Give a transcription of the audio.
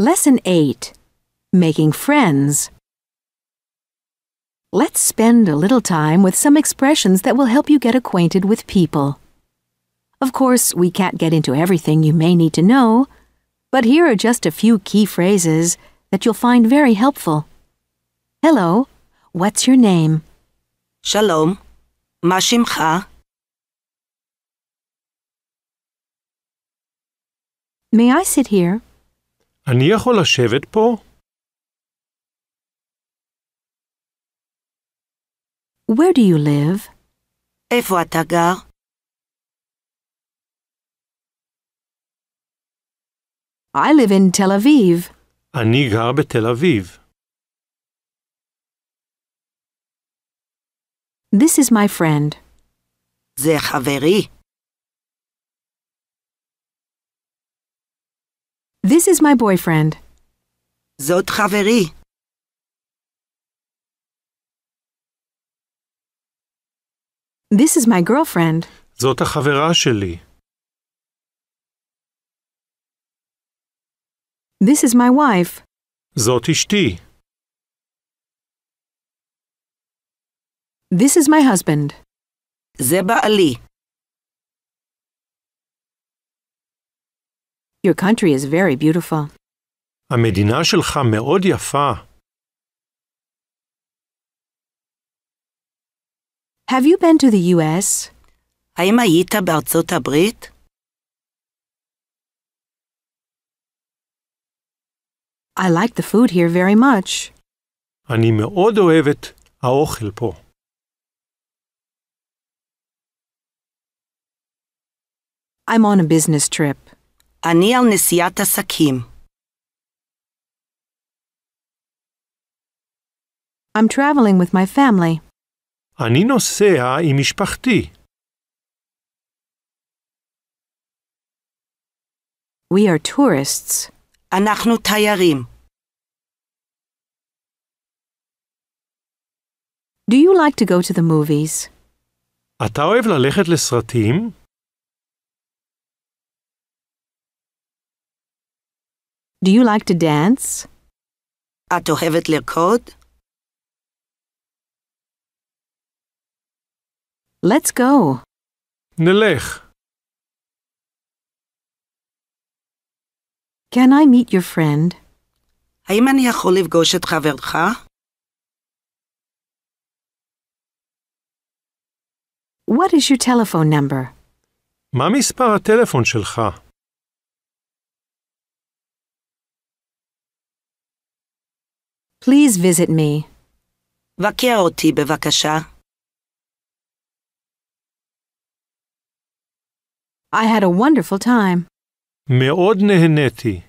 Lesson 8 Making Friends. Let's spend a little time with some expressions that will help you get acquainted with people. Of course, we can't get into everything you may need to know, but here are just a few key phrases that you'll find very helpful. Hello, what's your name? Shalom, Mashimcha. May I sit here? אני יכול לשבת פה? Where do you live? איפה אתה גר? I live in Tel Aviv. אני גר בתל אביב. This is my friend. זה חברי. This is my boyfriend. Zot חברי. This is my girlfriend. זאת החברה שלי. This is my wife. Zot ishti. This is my husband. Zeba ali. Your country is very beautiful. המדינה שלך מאוד יפה. Have you been to the US? האם היית בארצות הברית? I like the food here very much. אני מאוד אוהבת האוכל פה. I'm on a business trip. אני על נסיעת עסקים. I'm traveling with my family. אני נוסע עם משפחתי. We are tourists. אנחנו תיירים. Do you like to go to the movies? אתה אוהב ללכת לסרטים? Do you like to dance? את אוהבת לרקוד? Let's go. Nelech. Can I meet your friend? האם אני יכול לפגוש את חברך? What is your telephone number? מה מספר הטלפון שלך? Please visit me. בקר אותי I had a wonderful time. מאוד נהניתי.